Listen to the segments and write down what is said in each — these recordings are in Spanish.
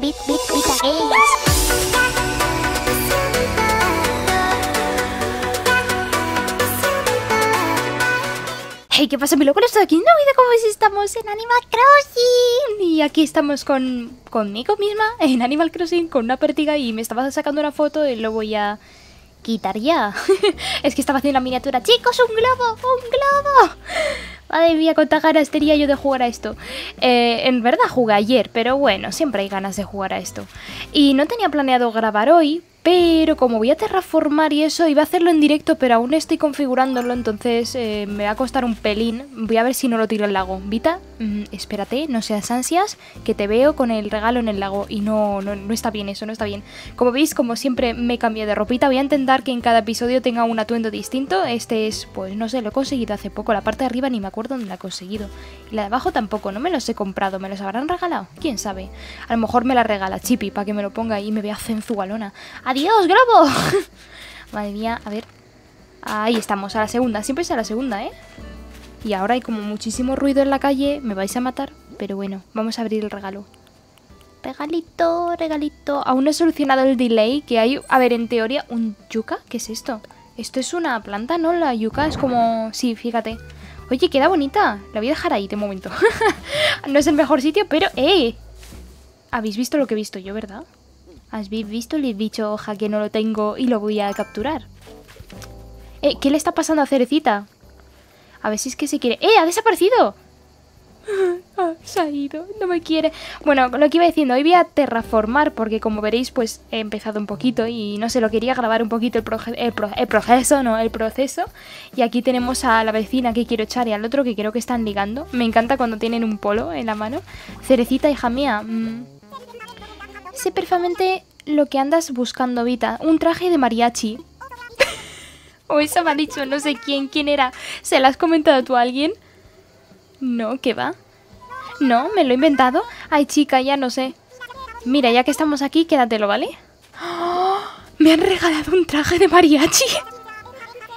bit, bit, beat Hey, ¿qué pasa, mi loco? Estoy aquí en ¿no? vida como si estamos en Animal Crossing. Y aquí estamos con, conmigo misma en Animal Crossing con una pértiga y me estabas sacando una foto y lo voy a quitar ya. es que estaba haciendo la miniatura. Chicos, un globo, un globo. Madre mía, cuántas ganas tenía yo de jugar a esto. Eh, en verdad jugué ayer, pero bueno, siempre hay ganas de jugar a esto. Y no tenía planeado grabar hoy pero como voy a terraformar y eso, iba a hacerlo en directo, pero aún estoy configurándolo, entonces eh, me va a costar un pelín. Voy a ver si no lo tiro al lago. Vita, mm, espérate, no seas ansias, que te veo con el regalo en el lago. Y no, no, no está bien eso, no está bien. Como veis, como siempre me cambio de ropita, voy a intentar que en cada episodio tenga un atuendo distinto. Este es, pues no sé, lo he conseguido hace poco. La parte de arriba ni me acuerdo dónde la he conseguido. Y la de abajo tampoco, no me los he comprado, me los habrán regalado. ¿Quién sabe? A lo mejor me la regala Chippy para que me lo ponga y me vea cenzugalona. ¡Adiós, globo! Madre mía, a ver. Ahí estamos, a la segunda. Siempre es a la segunda, ¿eh? Y ahora hay como muchísimo ruido en la calle. Me vais a matar. Pero bueno, vamos a abrir el regalo. Regalito, regalito. Aún no he solucionado el delay que hay. A ver, en teoría, ¿un yuca? ¿Qué es esto? Esto es una planta, ¿no? La yuca es como... Sí, fíjate. Oye, queda bonita. La voy a dejar ahí de momento. no es el mejor sitio, pero... ¡Eh! Habéis visto lo que he visto yo, ¿verdad? ¿Has visto he dicho, oja que no lo tengo y lo voy a capturar? Eh, ¿qué le está pasando a Cerecita? A ver si es que se quiere... ¡Eh, ha desaparecido! Ah, se ha ido, no me quiere. Bueno, lo que iba diciendo, hoy voy a terraformar porque como veréis pues he empezado un poquito y no se lo quería grabar un poquito el, el, proceso, no, el proceso. Y aquí tenemos a la vecina que quiero echar y al otro que creo que están ligando. Me encanta cuando tienen un polo en la mano. Cerecita, hija mía... Mm sé perfectamente lo que andas buscando, Vita. Un traje de mariachi. o eso me ha dicho no sé quién, quién era. ¿Se lo has comentado tú a alguien? No, ¿qué va? No, ¿me lo he inventado? Ay, chica, ya no sé. Mira, ya que estamos aquí, quédatelo, ¿vale? ¡Oh! ¡Me han regalado un traje de mariachi!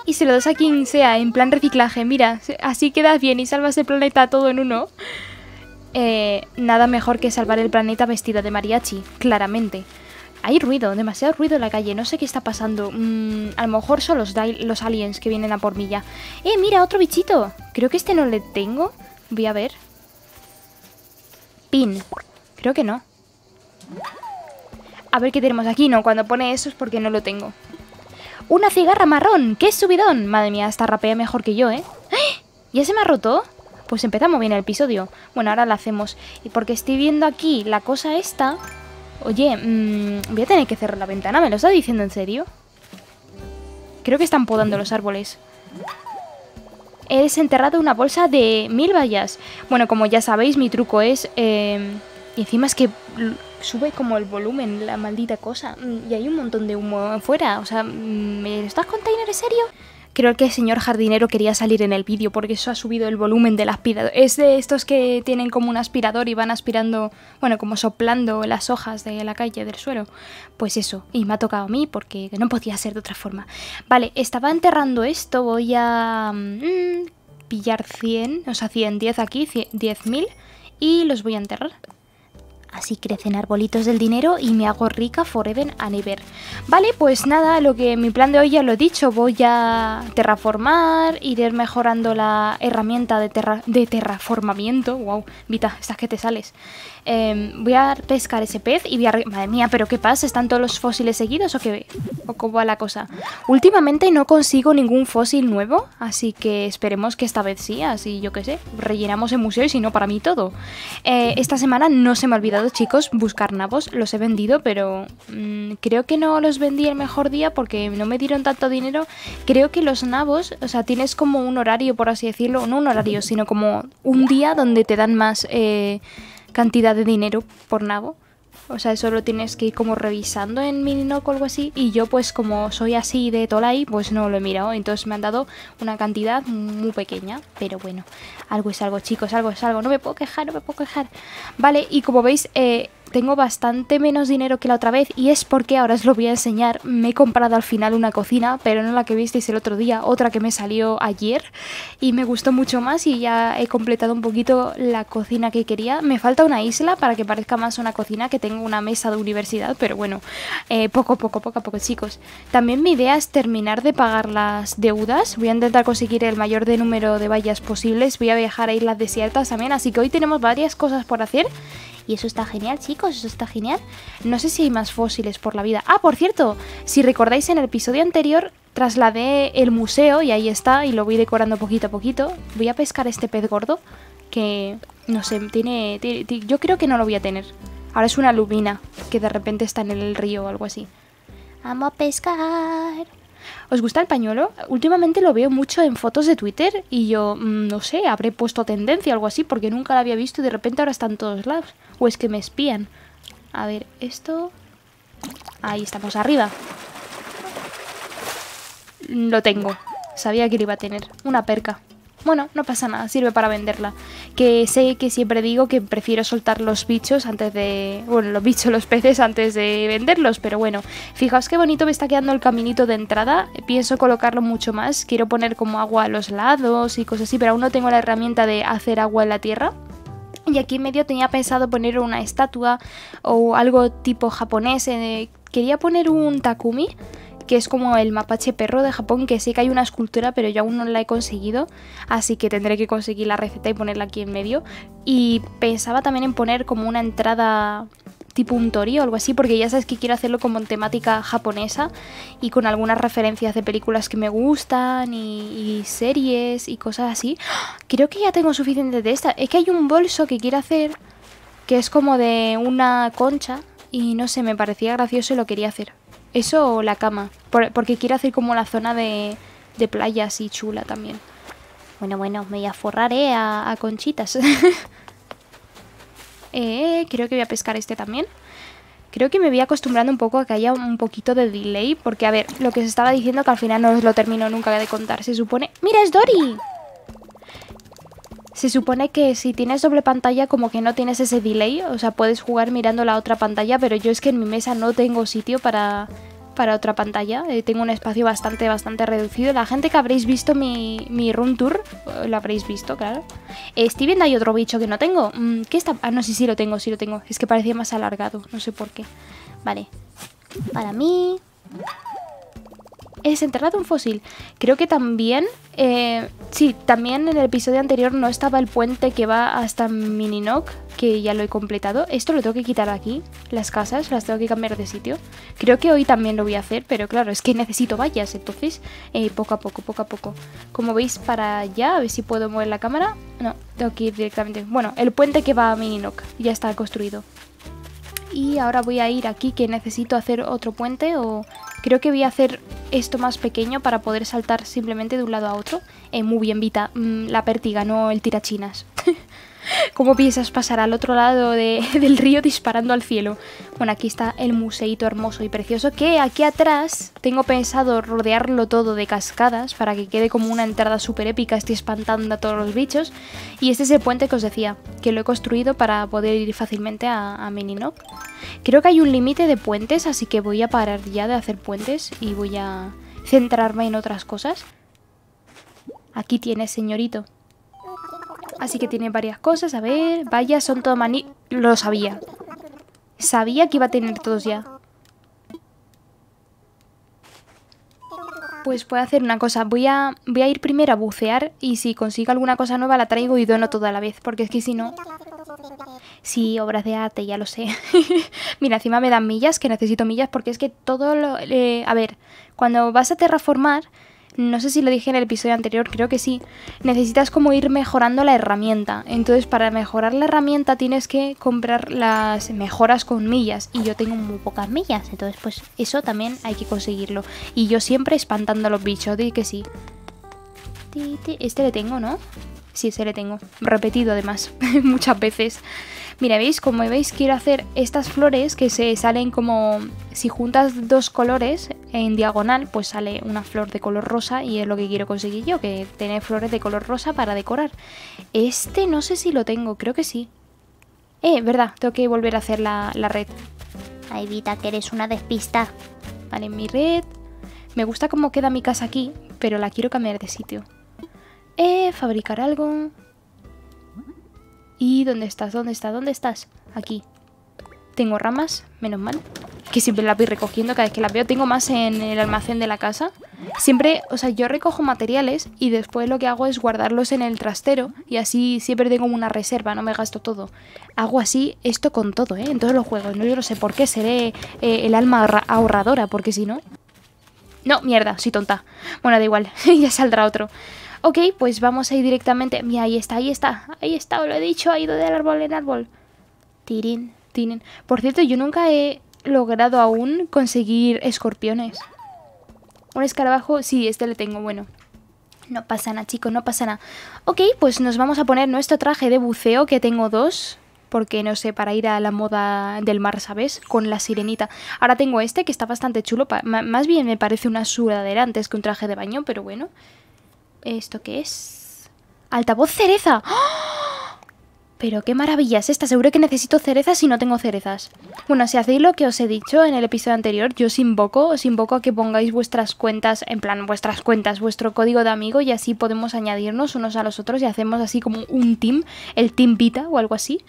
y se lo das a quien sea, en plan reciclaje. Mira, así quedas bien y salvas el planeta todo en uno eh, nada mejor que salvar el planeta vestida de mariachi, claramente. Hay ruido, demasiado ruido en la calle, no sé qué está pasando. Mm, a lo mejor son los, los aliens que vienen a por mí ya. ¡Eh, mira, otro bichito! Creo que este no le tengo. Voy a ver. Pin. Creo que no. A ver qué tenemos aquí. No, cuando pone eso es porque no lo tengo. ¡Una cigarra marrón! ¡Qué subidón! Madre mía, esta rapea mejor que yo, ¿eh? ¡Ah! ¿Ya se me ha roto? Pues empezamos bien el episodio. Bueno, ahora lo hacemos. Y porque estoy viendo aquí la cosa esta... Oye, mm, voy a tener que cerrar la ventana. ¿Me lo está diciendo en serio? Creo que están podando los árboles. He desenterrado una bolsa de mil vallas. Bueno, como ya sabéis, mi truco es... Em, y encima es que sube como el volumen, la maldita cosa. Mm, y hay un montón de humo afuera. O sea, mm, ¿me estás container en serio? Creo que el señor jardinero quería salir en el vídeo porque eso ha subido el volumen del aspirador. Es de estos que tienen como un aspirador y van aspirando, bueno, como soplando las hojas de la calle, del suelo. Pues eso, y me ha tocado a mí porque no podía ser de otra forma. Vale, estaba enterrando esto, voy a mm, pillar 100, o sea, 100, 10 aquí, 10.000 y los voy a enterrar. Así crecen arbolitos del dinero y me hago rica forever and ever. Vale, pues nada, lo que mi plan de hoy ya lo he dicho. Voy a terraformar, ir mejorando la herramienta de, de terraformamiento. Wow, Vita, estás que te sales. Em, voy a pescar ese pez y voy a... Madre mía, pero ¿qué pasa? ¿Están todos los fósiles seguidos o qué? ¿O cómo va la cosa? Últimamente no consigo ningún fósil nuevo, así que esperemos que esta vez sí, así yo qué sé. Rellenamos el museo y si no, para mí todo. Eh, esta semana no se me ha olvidado chicos, buscar nabos. Los he vendido, pero mm, creo que no los vendí el mejor día porque no me dieron tanto dinero. Creo que los nabos, o sea, tienes como un horario, por así decirlo. No un horario, sino como un día donde te dan más eh, cantidad de dinero por nabo. O sea, eso lo tienes que ir como revisando en Mininoc o algo así. Y yo pues como soy así de Tolai, pues no lo he mirado. Entonces me han dado una cantidad muy pequeña. Pero bueno, algo es algo chicos, algo es algo. No me puedo quejar, no me puedo quejar. Vale, y como veis... Eh, tengo bastante menos dinero que la otra vez y es porque ahora os lo voy a enseñar. Me he comprado al final una cocina, pero no la que visteis el otro día, otra que me salió ayer y me gustó mucho más y ya he completado un poquito la cocina que quería. Me falta una isla para que parezca más una cocina, que tengo una mesa de universidad, pero bueno, poco eh, poco, poco, poco a poco, chicos. También mi idea es terminar de pagar las deudas. Voy a intentar conseguir el mayor de número de vallas posibles. Voy a viajar a islas desiertas también, así que hoy tenemos varias cosas por hacer y eso está genial, chicos, eso está genial. No sé si hay más fósiles por la vida. Ah, por cierto, si recordáis en el episodio anterior trasladé el museo y ahí está y lo voy decorando poquito a poquito. Voy a pescar este pez gordo que, no sé, tiene, yo creo que no lo voy a tener. Ahora es una lubina que de repente está en el río o algo así. Vamos a pescar. ¿Os gusta el pañuelo? Últimamente lo veo mucho en fotos de Twitter y yo, mm, no sé, habré puesto tendencia o algo así porque nunca la había visto y de repente ahora está en todos lados. O es que me espían. A ver, esto... Ahí estamos, arriba. Lo tengo. Sabía que lo iba a tener. Una perca bueno, no pasa nada, sirve para venderla. Que sé que siempre digo que prefiero soltar los bichos antes de. Bueno, los bichos, los peces antes de venderlos, pero bueno. Fijaos qué bonito me está quedando el caminito de entrada. Pienso colocarlo mucho más. Quiero poner como agua a los lados y cosas así, pero aún no tengo la herramienta de hacer agua en la tierra. Y aquí en medio tenía pensado poner una estatua o algo tipo japonés. Eh, quería poner un takumi que es como el mapache perro de Japón, que sé que hay una escultura, pero yo aún no la he conseguido, así que tendré que conseguir la receta y ponerla aquí en medio. Y pensaba también en poner como una entrada tipo un o algo así, porque ya sabes que quiero hacerlo como en temática japonesa y con algunas referencias de películas que me gustan y, y series y cosas así. Creo que ya tengo suficiente de esta. Es que hay un bolso que quiero hacer que es como de una concha y no sé, me parecía gracioso y lo quería hacer. Eso o la cama. porque quiero hacer como la zona de, playas playa así chula también. Bueno, bueno, me voy a forrar, A, conchitas. eh, creo que voy a pescar este también. Creo que me voy acostumbrando un poco a que haya un poquito de delay. Porque, a ver, lo que se estaba diciendo que al final no os lo termino nunca de contar. Se supone... ¡Mira, es Dory! se supone que si tienes doble pantalla como que no tienes ese delay, o sea, puedes jugar mirando la otra pantalla, pero yo es que en mi mesa no tengo sitio para, para otra pantalla, eh, tengo un espacio bastante, bastante reducido. La gente que habréis visto mi, mi room tour, eh, lo habréis visto, claro. estoy viendo ahí otro bicho que no tengo. Mm, ¿Qué está? Ah, no, sí, sí lo tengo, sí lo tengo. Es que parecía más alargado, no sé por qué. Vale, para mí... ¿Es enterrado un fósil. Creo que también, eh, sí, también en el episodio anterior no estaba el puente que va hasta Mininok, que ya lo he completado. Esto lo tengo que quitar aquí, las casas, las tengo que cambiar de sitio. Creo que hoy también lo voy a hacer, pero claro, es que necesito vallas, entonces eh, poco a poco, poco a poco. Como veis, para allá, a ver si puedo mover la cámara. No, tengo que ir directamente. Bueno, el puente que va a Mininok ya está construido y ahora voy a ir aquí que necesito hacer otro puente o creo que voy a hacer esto más pequeño para poder saltar simplemente de un lado a otro. Eh, muy bien, Vita, mm, la pertiga no el tirachinas. ¿Cómo piensas pasar al otro lado del río disparando al cielo? Bueno, aquí está el museito hermoso y precioso que aquí atrás tengo pensado rodearlo todo de cascadas para que quede como una entrada súper épica, estoy espantando a todos los bichos. Y este es el puente que os decía, que lo he construido para poder ir fácilmente a, Mininok. Creo que hay un límite de puentes, así que voy a parar ya de hacer puentes y voy a centrarme en otras cosas. Aquí tienes, señorito. Así que tiene varias cosas. A ver, vaya, son todo maní... Lo sabía. Sabía que iba a tener todos ya. Pues voy a hacer una cosa, voy a, voy a ir primero a bucear y si consigo alguna cosa nueva la traigo y dono toda la vez, porque es que si no... Sí, obras de arte, ya lo sé. Mira, encima me dan millas, que necesito millas, porque es que todo lo... Eh, a ver, cuando vas a terraformar, no sé si lo dije en el episodio anterior, creo que sí, necesitas como ir mejorando la herramienta. Entonces, para mejorar la herramienta tienes que comprar las mejoras con millas. Y yo tengo muy pocas millas, entonces pues eso también hay que conseguirlo. Y yo siempre espantando a los bichos, di que sí. Este le tengo, ¿no? Sí, ese le tengo. Repetido además, muchas veces. Mira, ¿veis? Como veis, quiero hacer estas flores que se salen como... Si juntas dos colores en diagonal, pues sale una flor de color rosa y es lo que quiero conseguir yo, que tener flores de color rosa para decorar. Este no sé si lo tengo, creo que sí. Eh, verdad, tengo que volver a hacer la, red. Ay, Vita, que eres una despista. Vale, mi red... Me gusta cómo queda mi casa aquí, pero la quiero cambiar de sitio. Eh, fabricar algo... ¿Y dónde estás? ¿Dónde estás? ¿Dónde estás? Aquí. Tengo ramas, menos mal. Que siempre las voy recogiendo, cada vez que las veo tengo más en el almacén de la casa. Siempre, o sea, yo recojo materiales y después lo que hago es guardarlos en el trastero y así siempre tengo una reserva, no me gasto todo. Hago así esto con todo, ¿eh? En todos los juegos, no yo no sé por qué seré eh, el alma ahorradora, porque si no... No, mierda, soy tonta. Bueno, da igual, ya saldrá otro. Ok, pues vamos a ir directamente. Mira, ahí está, ahí está. Ahí está, os lo he dicho, ha ido del árbol en árbol. Tirín, tirín. Por cierto, yo nunca he logrado aún conseguir escorpiones. Un escarabajo, sí, este le tengo, bueno. No pasa nada, chicos, no pasa nada. Ok, pues nos vamos a poner nuestro traje de buceo, que tengo dos. Porque, no sé, para ir a la moda del mar, ¿sabes? Con la sirenita. Ahora tengo este, que está bastante chulo. Más bien me parece una sudadera antes que un traje de baño, pero bueno. ¿Esto qué es? ¡Altavoz cereza! ¡Ah! Pero qué maravilla es esta. Seguro que necesito cerezas y no tengo cerezas. Bueno, si hacéis lo que os he dicho en el episodio anterior, yo os invoco, os invoco a que pongáis vuestras cuentas, en plan, vuestras cuentas, vuestro código de amigo y así podemos añadirnos unos a los otros y hacemos así como un team, el team Vita o algo así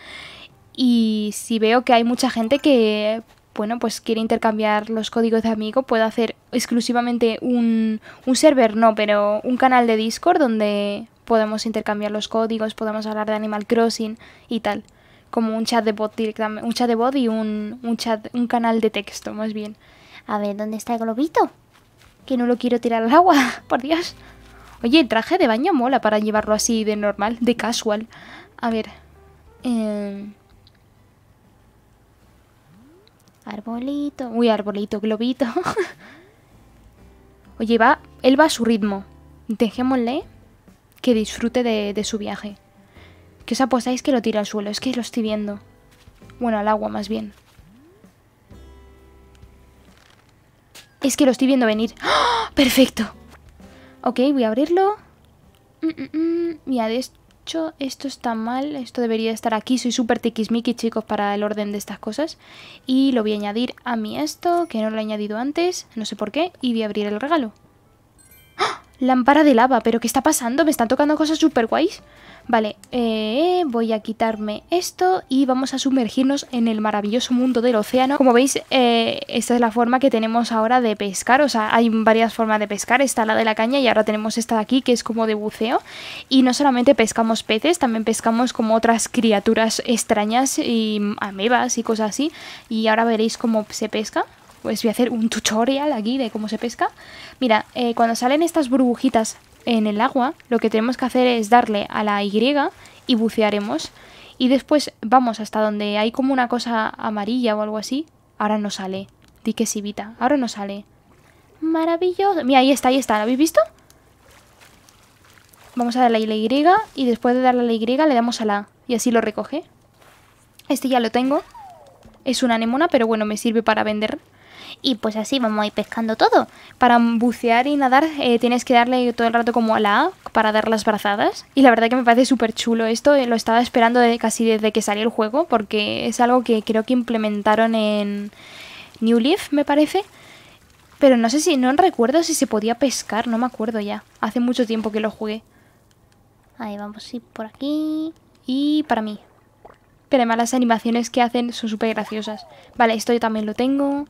y si veo que hay mucha gente que bueno, pues quiere intercambiar los códigos de amigo, puedo hacer exclusivamente un, un server, no, pero un canal de Discord donde podemos intercambiar los códigos, podemos hablar de Animal Crossing y tal. Como un chat de bot directamente, un chat de bot y un, chat, un canal de texto, más bien. A ver, ¿dónde está el globito? Que no lo quiero tirar al agua, por Dios. Oye, el traje de baño mola para llevarlo así de normal, de casual. A ver. Eh... Arbolito. Uy, arbolito, globito. Oye, va, él va a su ritmo. Dejémosle que disfrute de, su viaje. Que os apostáis que lo tira al suelo. Es que lo estoy viendo. Bueno, al agua más bien. Es que lo estoy viendo venir. ¡Ah! ¡Perfecto! Ok, voy a abrirlo. Y mm, mm, mm. Mira, de esto esto está mal, esto debería estar aquí, soy súper tiquismiqui chicos para el orden de estas cosas. Y lo voy a añadir a mí esto, que no lo he añadido antes, no sé por qué, y voy a abrir el regalo. ¡Ah! Lámpara de lava, pero ¿qué está pasando? Me están tocando cosas súper guays. Vale, eh, voy a quitarme esto y vamos a sumergirnos en el maravilloso mundo del océano. Como veis, eh, esta es la forma que tenemos ahora de pescar, o sea, hay varias formas de pescar. Está la de la caña y ahora tenemos esta de aquí que es como de buceo. Y no solamente pescamos peces, también pescamos como otras criaturas extrañas y amebas y cosas así. Y ahora veréis cómo se pesca pues voy a hacer un tutorial aquí de cómo se pesca. Mira, eh, cuando salen estas burbujitas en el agua, lo que tenemos que hacer es darle a la Y y bucearemos. Y después vamos hasta donde hay como una cosa amarilla o algo así. Ahora no sale. Di que sí, Ahora no sale. Maravilloso. Mira, ahí está, ahí está. ¿Lo habéis visto? Vamos a darle a la Y y después de darle a la Y le damos a la Y así lo recoge. Este ya lo tengo. Es una anemona, pero bueno, me sirve para vender y pues así vamos a ir pescando todo. Para bucear y nadar eh, tienes que darle todo el rato como a la A para dar las brazadas y la verdad que me parece súper chulo esto, eh, lo estaba esperando casi desde que salió el juego porque es algo que creo que implementaron en New Leaf me parece. Pero no sé si, no recuerdo si se podía pescar, no me acuerdo ya. Hace mucho tiempo que lo jugué. Ahí vamos sí, por aquí. Y para mí. Pero además las animaciones que hacen son súper graciosas. Vale, esto yo también lo tengo.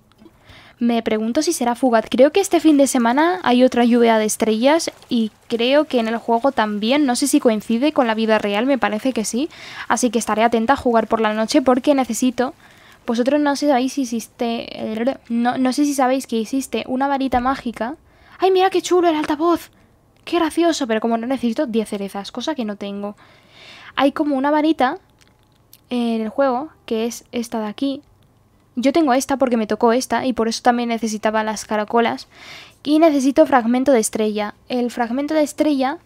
Me pregunto si será fugaz. Creo que este fin de semana hay otra lluvia de estrellas y creo que en el juego también. No sé si coincide con la vida real, me parece que sí. Así que estaré atenta a jugar por la noche porque necesito... Vosotros no sé sabéis si existe... No, no sé si sabéis que existe una varita mágica. ¡Ay, mira qué chulo el altavoz! ¡Qué gracioso! Pero como no necesito 10 cerezas, cosa que no tengo. Hay como una varita en el juego, que es esta de aquí, yo tengo esta porque me tocó esta y por eso también necesitaba las caracolas. Y necesito fragmento de estrella. El fragmento de estrella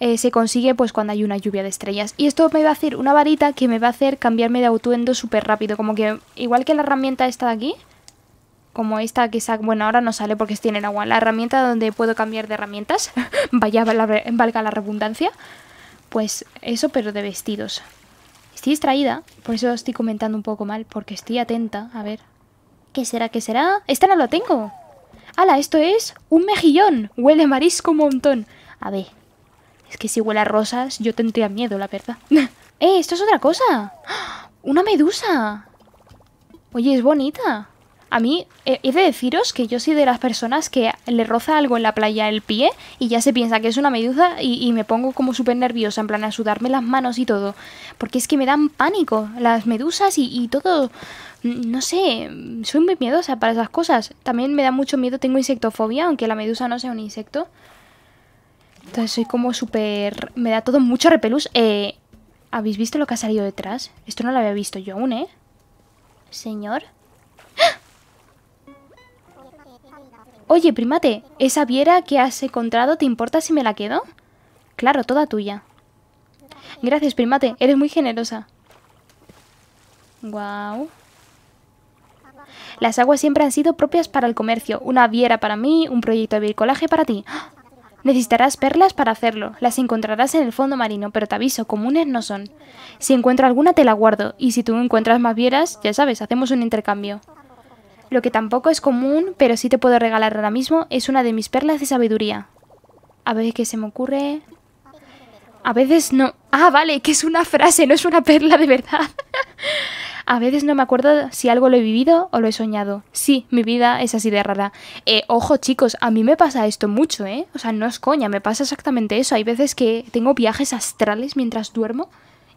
eh, se consigue pues cuando hay una lluvia de estrellas. Y esto me va a hacer una varita que me va a hacer cambiarme de autuendo súper rápido. Como que igual que la herramienta esta de aquí, como esta que saca, bueno, ahora no sale porque tiene el agua, la herramienta donde puedo cambiar de herramientas, vaya, valga la redundancia, pues eso, pero de vestidos. Estoy distraída, por eso estoy comentando un poco mal, porque estoy atenta. A ver. ¿Qué será? ¿Qué será? ¡Esta no la tengo! ¡Hala! Esto es un mejillón. Huele marisco un montón. A ver. Es que si huele a rosas, yo tendría miedo, la verdad. ¡Eh! Esto es otra cosa. ¡Ah! ¡Una medusa! Oye, es bonita. A mí, eh, he de deciros que yo soy de las personas que le roza algo en la playa el pie y ya se piensa que es una medusa y, me pongo como súper nerviosa, en plan a sudarme las manos y todo. Porque es que me dan pánico las medusas y, todo mm, no sé, soy muy miedosa para esas cosas. También me da mucho miedo, tengo insectofobia, aunque la medusa no sea un insecto. Entonces soy como súper... Me da todo mucho repelús. Eh, ¿Habéis visto lo que ha salido detrás? Esto no lo había visto yo aún, ¿eh? Señor. Oye, primate, ¿esa viera que has encontrado te importa si me la quedo? Claro, toda tuya. Gracias, primate, eres muy generosa. Guau. Las aguas siempre han sido propias para el comercio. Una viera para mí, un proyecto de bricolaje para ti. Necesitarás perlas para hacerlo. Las encontrarás en el fondo marino, pero te aviso, comunes no son. Si encuentro alguna te la guardo, y si tú encuentras más vieras, ya sabes, hacemos un intercambio. Lo que tampoco es común, pero sí te puedo regalar ahora mismo, es una de mis perlas de sabiduría. A ver qué se me ocurre. A veces no... Ah, vale, que es una frase, no es una perla de verdad. A veces no me acuerdo si algo lo he vivido o lo he soñado. Sí, mi vida es así de rara. Eh, ojo chicos, a mí me pasa esto mucho, ¿eh? O sea, no es coña, me pasa exactamente eso. Hay veces que tengo viajes astrales mientras duermo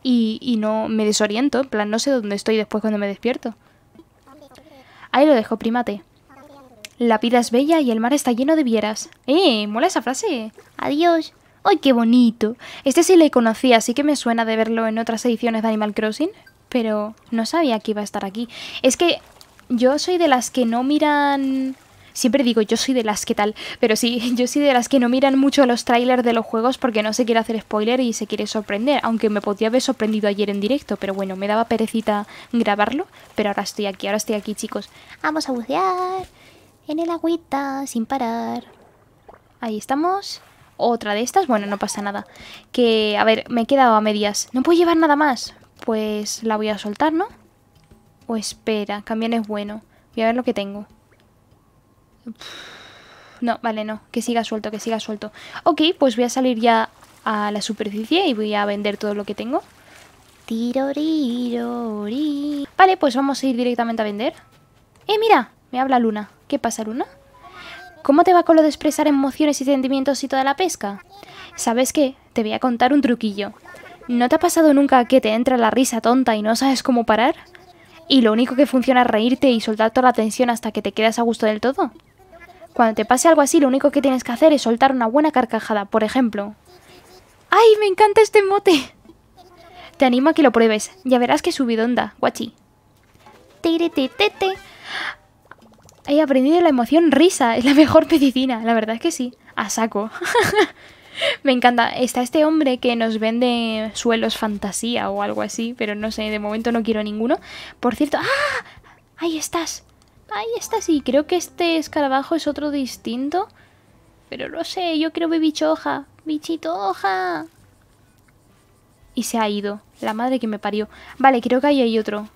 y, y no me desoriento, en plan, no sé dónde estoy después cuando me despierto. Ahí lo dejo, primate. La vida es bella y el mar está lleno de vieras. ¡Eh! Mola esa frase. Adiós. ¡Ay, qué bonito! Este sí le conocía, así que me suena de verlo en otras ediciones de Animal Crossing, pero no sabía que iba a estar aquí. Es que yo soy de las que no miran Siempre digo, yo soy de las que tal, pero sí, yo soy de las que no miran mucho los trailers de los juegos porque no se quiere hacer spoiler y se quiere sorprender, aunque me podía haber sorprendido ayer en directo, pero bueno, me daba perecita grabarlo, pero ahora estoy aquí, ahora estoy aquí, chicos. Vamos a bucear en el agüita sin parar. Ahí estamos. Otra de estas, bueno, no pasa nada. Que, a ver, me he quedado a medias. No puedo llevar nada más. Pues la voy a soltar, ¿no? O espera, también es bueno. Voy a ver lo que tengo. No, vale, no. Que siga suelto, que siga suelto. Ok, pues voy a salir ya a la superficie y voy a vender todo lo que tengo. Vale, pues vamos a ir directamente a vender. ¡Eh, mira! Me habla Luna. ¿Qué pasa, Luna? ¿Cómo te va con lo de expresar emociones y sentimientos y toda la pesca? ¿Sabes qué? Te voy a contar un truquillo. ¿No te ha pasado nunca que te entra la risa tonta y no sabes cómo parar? Y lo único que funciona es reírte y soltar toda la tensión hasta que te quedas a gusto del todo. Cuando te pase algo así, lo único que tienes que hacer es soltar una buena carcajada, por ejemplo. ¡Ay, me encanta este mote! Te animo a que lo pruebes, ya verás que subidonda, guachi. He aprendido la emoción risa, es la mejor medicina, la verdad es que sí, a saco. Me encanta. Está este hombre que nos vende suelos fantasía o algo así, pero no sé, de momento no quiero ninguno. Por cierto, ¡ah! Ahí estás. Ahí está, sí. Creo que este escarabajo es otro distinto. Pero no sé, yo creo que bicho hoja. Bichito hoja. Y se ha ido. La madre que me parió. Vale, creo que ahí hay otro.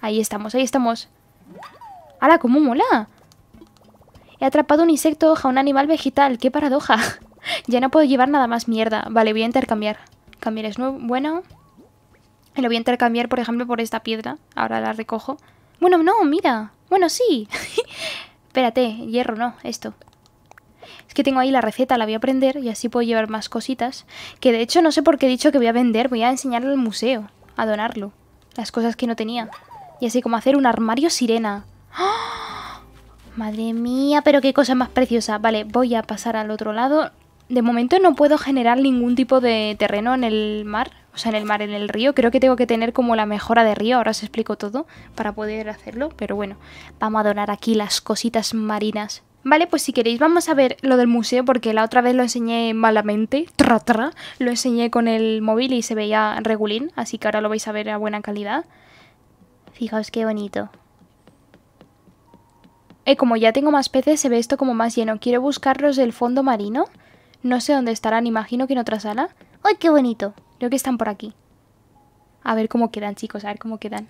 Ahí estamos, ahí estamos. ¡Hala, cómo mola! He atrapado un insecto hoja, un animal vegetal. ¡Qué paradoja! ya no puedo llevar nada más mierda. Vale, voy a intercambiar. Cambiar es nuevo, bueno... Me lo voy a intercambiar, por ejemplo, por esta piedra. Ahora la recojo. Bueno, no, mira. Bueno, sí. Espérate, hierro, no, esto. Es que tengo ahí la receta, la voy a aprender y así puedo llevar más cositas. Que de hecho no sé por qué he dicho que voy a vender, voy a enseñar al museo, a donarlo. Las cosas que no tenía. Y así como hacer un armario sirena. ¡Ah! Madre mía, pero qué cosa más preciosa. Vale, voy a pasar al otro lado. De momento no puedo generar ningún tipo de terreno en el mar, o sea, en el mar, en el río. Creo que tengo que tener como la mejora de río, ahora os explico todo para poder hacerlo, pero bueno, vamos a donar aquí las cositas marinas. Vale, pues si queréis vamos a ver lo del museo porque la otra vez lo enseñé malamente, tra tra, lo enseñé con el móvil y se veía regulín, así que ahora lo vais a ver a buena calidad. Fijaos qué bonito. Eh, como ya tengo más peces se ve esto como más lleno. Quiero buscarlos del fondo marino. No sé dónde estarán, imagino que en otra sala. ¡Ay, qué bonito! Creo que están por aquí. A ver cómo quedan, chicos, a ver cómo quedan.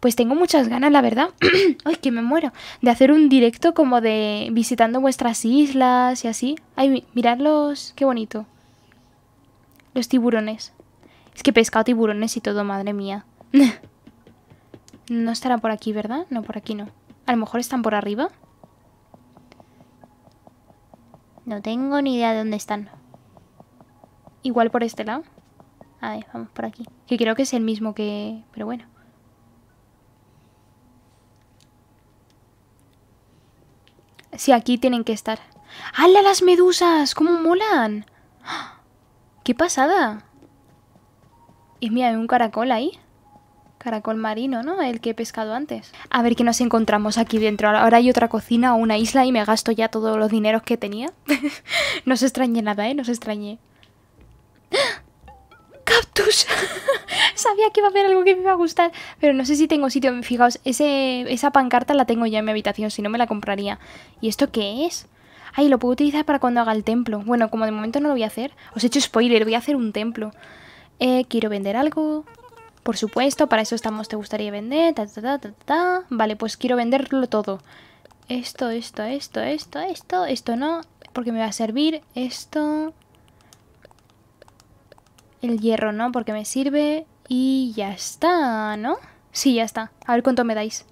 Pues tengo muchas ganas, la verdad. Ay, que me muero. De hacer un directo como de visitando vuestras islas y así. Ay, miradlos. Qué bonito. Los tiburones. Es que he pescado tiburones y todo, madre mía. no estará por aquí, ¿verdad? No, por aquí no. A lo mejor están por arriba. No tengo ni idea de dónde están. Igual por este lado vamos por aquí. Que creo que es el mismo que... Pero bueno. Sí, aquí tienen que estar. ¡Hala las medusas! ¡Cómo molan! ¡Qué pasada! Y mira, hay un caracol ahí. Caracol marino, ¿no? El que he pescado antes. A ver qué nos encontramos aquí dentro. Ahora hay otra cocina o una isla y me gasto ya todos los dineros que tenía. no se extrañe nada, ¿eh? No se extrañe. Sabía que iba a haber algo que me iba a gustar, pero no sé si tengo sitio. Fijaos, ese, esa pancarta la tengo ya en mi habitación, si no me la compraría. ¿Y esto qué es? Ay, lo puedo utilizar para cuando haga el templo. Bueno, como de momento no lo voy a hacer. Os he hecho spoiler, voy a hacer un templo. Eh, quiero vender algo. Por supuesto, para eso estamos. ¿Te gustaría vender? vale, pues quiero venderlo todo. Esto, esto, esto, esto, esto, esto no, porque me va a servir. Esto, el hierro, ¿no? Porque me sirve y ya está, ¿no? Sí, ya está. A ver cuánto me dais.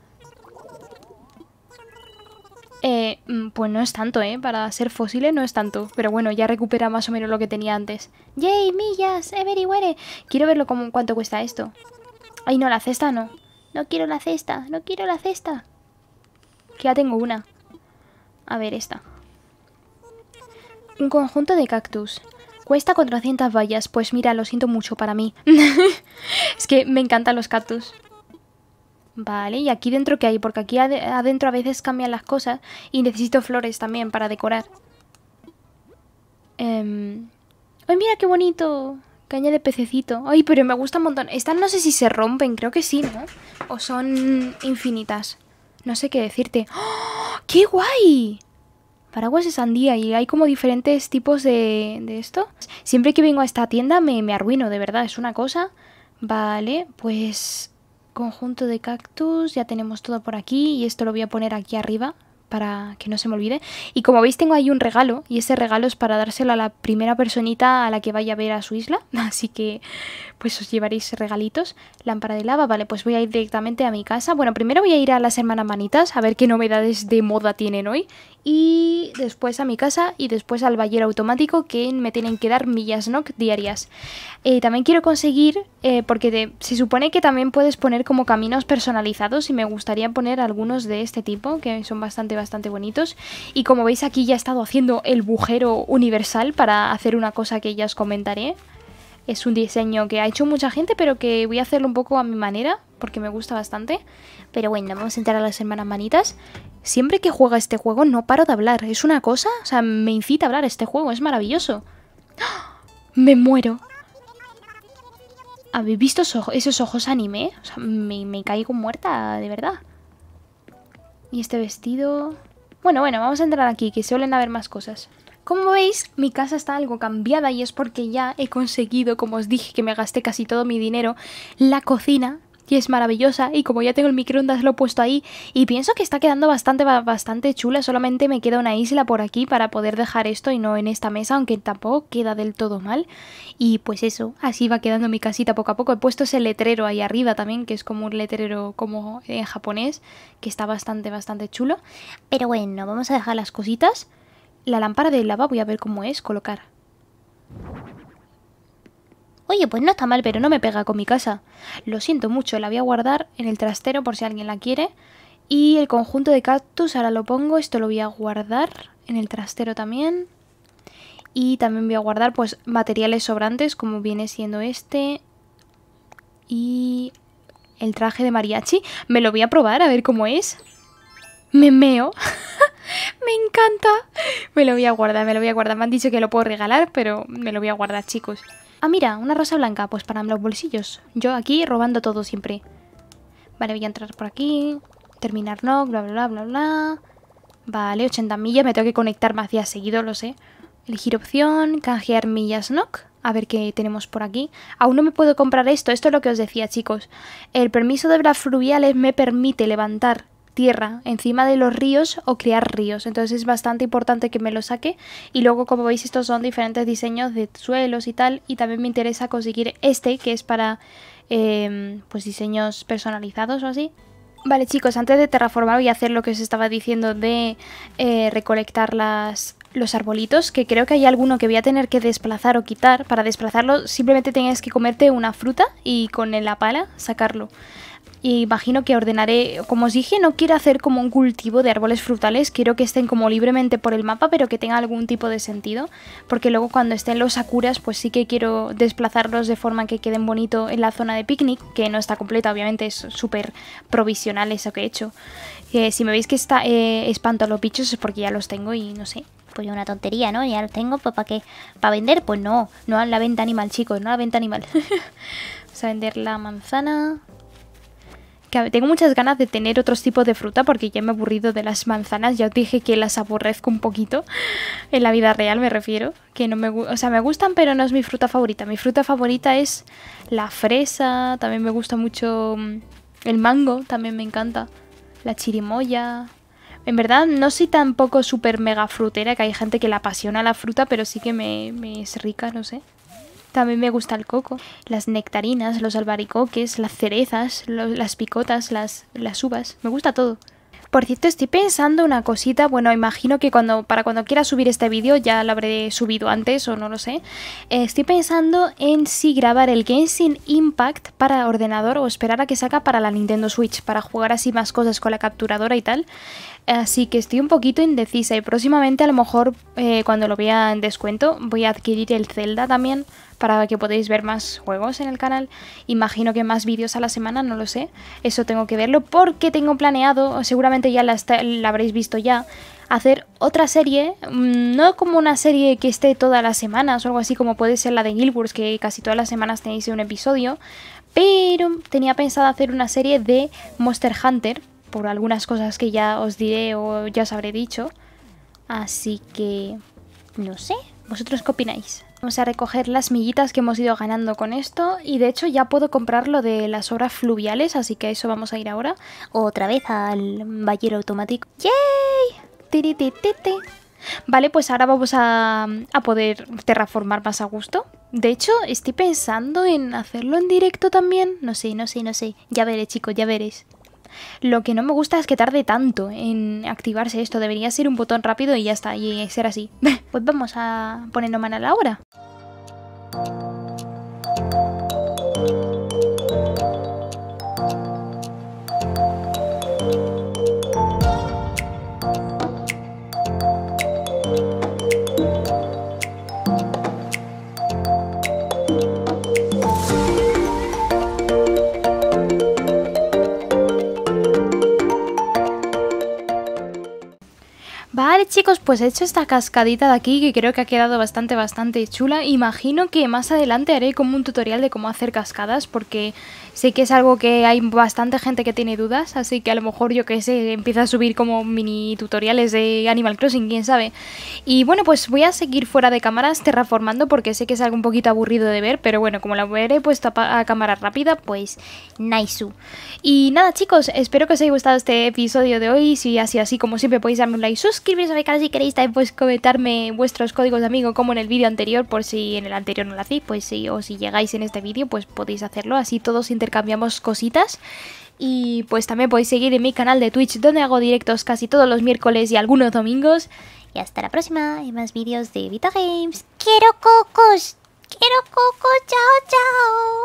Eh, mm, pues no es tanto, ¿eh? Para ser fósiles no es tanto. Pero bueno, ya recupera más o menos lo que tenía antes. ¡Yay! ¡Millas! ¡Everywhere! Eh, quiero verlo como cuánto cuesta esto. Ay, no, la cesta no. No quiero la cesta. No quiero la cesta. ya tengo una. A ver, esta. Un conjunto de cactus. Cuesta 400 vallas. Pues mira, lo siento mucho para mí. es que me encantan los cactus. Vale, ¿y aquí dentro qué hay? Porque aquí adentro a veces cambian las cosas y necesito flores también para decorar. Em, ¡Ay, mira qué bonito! Caña de pececito. ¡Ay, pero me gusta un montón! Estas no sé si se rompen, creo que sí, ¿no? O son infinitas. No sé qué decirte. ¡Oh! ¡Qué guay! paraguas de sandía y hay como diferentes tipos de, de esto. Siempre que vengo a esta tienda me, me arruino, de verdad, es una cosa. Vale, pues conjunto de cactus, ya tenemos todo por aquí y esto lo voy a poner aquí arriba para que no se me olvide. Y como veis tengo ahí un regalo y ese regalo es para dárselo a la primera personita a la que vaya a ver a su isla, así que pues os llevaréis regalitos. Lámpara de lava, vale, pues voy a ir directamente a mi casa. Bueno, primero voy a ir a las hermanas manitas a ver qué novedades de moda tienen hoy y después a mi casa y después al ballero automático que me tienen que dar millas NOC diarias. Eh, también quiero conseguir, eh, porque se supone que también puedes poner como caminos personalizados y me gustaría poner algunos de este tipo que son bastante, bastante bonitos. Y como veis aquí ya he estado haciendo el bujero universal para hacer una cosa que ya os comentaré. Es un diseño que ha hecho mucha gente, pero que voy a hacerlo un poco a mi manera, porque me gusta bastante. Pero bueno, vamos a entrar a las hermanas manitas. Siempre que juega este juego no paro de hablar. Es una cosa, o sea, me incita a hablar este juego, es maravilloso. ¡Ah! Me muero. ¿Habéis visto esos ojos anime? O sea, me, me caigo muerta, de verdad. Y este vestido... Bueno, bueno, vamos a entrar aquí, que suelen haber más cosas. Como veis, mi casa está algo cambiada y es porque ya he conseguido, como os dije, que me gasté casi todo mi dinero, la cocina que es maravillosa y como ya tengo el microondas lo he puesto ahí y pienso que está quedando bastante bastante chula, solamente me queda una isla por aquí para poder dejar esto y no en esta mesa, aunque tampoco queda del todo mal y pues eso, así va quedando mi casita poco a poco, he puesto ese letrero ahí arriba también, que es como un letrero como en japonés, que está bastante bastante chulo, pero bueno, vamos a dejar las cositas la lámpara de lava voy a ver cómo es colocar. Oye, pues no está mal, pero no me pega con mi casa. Lo siento mucho, la voy a guardar en el trastero por si alguien la quiere. Y el conjunto de cactus, ahora lo pongo, esto lo voy a guardar en el trastero también. Y también voy a guardar pues materiales sobrantes como viene siendo este. Y el traje de mariachi. Me lo voy a probar a ver cómo es me meo. me encanta. Me lo voy a guardar, me lo voy a guardar. Me han dicho que lo puedo regalar, pero me lo voy a guardar, chicos. Ah, mira, una rosa blanca, pues para los bolsillos. Yo aquí robando todo siempre. Vale, voy a entrar por aquí. Terminar no, bla, bla, bla, bla, bla. Vale, 80 millas, me tengo que conectar más días seguido, lo sé. Elegir opción, canjear millas ¿no? A ver qué tenemos por aquí. Aún no me puedo comprar esto, esto es lo que os decía, chicos. El permiso de las fluviales me permite levantar tierra encima de los ríos o crear ríos. Entonces es bastante importante que me lo saque. Y luego, como veis, estos son diferentes diseños de suelos y tal. Y también me interesa conseguir este, que es para em, pues diseños personalizados o así. Vale chicos, antes de terraformar voy a hacer lo que os estaba diciendo de eh, recolectar las, los arbolitos, que creo que hay alguno que voy a tener que desplazar o quitar. Para desplazarlo simplemente tienes que comerte una fruta y con la pala sacarlo y imagino que ordenaré, como os dije, no quiero hacer como un cultivo de árboles frutales, quiero que estén como libremente por el mapa, pero que tenga algún tipo de sentido, porque luego cuando estén los sakuras, pues sí que quiero desplazarlos de forma que queden bonito en la zona de picnic, que no está completa, obviamente es súper provisional eso que he hecho. Eh, si me veis que está eh, espanto a los bichos es porque ya los tengo y no sé, pues una tontería, ¿no? Ya los tengo, pues ¿para qué? ¿Para vender? Pues no, no a la venta animal, chicos, no a la venta animal. Vamos a vender la manzana, tengo muchas ganas de tener otros tipos de fruta porque ya me he aburrido de las manzanas. Ya os dije que las aborrezco un poquito. En la vida real me refiero. Que no me, o sea, me gustan, pero no es mi fruta favorita. Mi fruta favorita es la fresa. También me gusta mucho mm, el mango. También me encanta. La chirimoya. En verdad, no soy tampoco súper mega frutera, que hay gente que la apasiona la fruta, pero sí que me, me es rica, no sé. También me gusta el coco, las nectarinas, los albaricoques, las cerezas, las picotas, las, las uvas. Me gusta todo. Por cierto, estoy pensando una cosita, bueno, imagino que cuando para cuando quiera subir este vídeo ya lo habré subido antes o no lo sé. Eh, estoy pensando en si grabar el Genshin Impact para ordenador o esperar a que saca para la Nintendo Switch para jugar así más cosas con la capturadora y tal. Así que estoy un poquito indecisa y próximamente a lo mejor eh, cuando lo vea en descuento voy a adquirir el Zelda también para que podáis ver más juegos en el canal. Imagino que más vídeos a la semana, no lo sé. Eso tengo que verlo porque tengo planeado, seguramente ya la, habréis visto ya, hacer otra serie, mm, no como una serie que esté todas las semanas o algo así como puede ser la de Guild que casi todas las semanas tenéis un episodio, pero tenía pensado hacer una serie de Monster Hunter por algunas cosas que ya os diré o ya os habré dicho. Así que... no sé, ¿vosotros qué opináis? Vamos a recoger las millitas que hemos ido ganando con esto y de hecho ya puedo comprar lo de las obras fluviales, así que a eso vamos a ir ahora. Otra vez al ballero automático. ¡Yay! Vale, pues ahora vamos a, a poder terraformar más a gusto. De hecho, estoy pensando en hacerlo en directo también. No sé, no sé, no sé. Ya veré, chicos, ya veréis. Lo que no me gusta es que tarde tanto en activarse esto. Debería ser un botón rápido y ya está, y ser así. pues vamos a ponernos mal a la obra. Vale chicos, pues he hecho esta cascadita de aquí que creo que ha quedado bastante bastante chula. Imagino que más adelante haré como un tutorial de cómo hacer cascadas porque sé que es algo que hay bastante gente que tiene dudas, así que a lo mejor yo que sé, empieza a subir como mini tutoriales de Animal Crossing, quién sabe. Y bueno, pues voy a seguir fuera de cámaras terraformando porque sé que es algo un poquito aburrido de ver, pero bueno, como la veré puesto a, cámara rápida, pues nice. Y nada chicos, espero que os haya gustado este episodio de hoy, si así, así como siempre podéis darme un like, suscribiros suscribiros a mi canal si queréis también pues comentarme vuestros códigos de amigo como en el vídeo anterior por si en el anterior no lo hacéis pues o si llegáis en este vídeo pues podéis hacerlo así todos intercambiamos cositas y pues también podéis seguir en mi canal de Twitch donde hago directos casi todos los miércoles y algunos domingos y hasta la próxima y más vídeos de Vita Games quiero cocos quiero cocos chao chao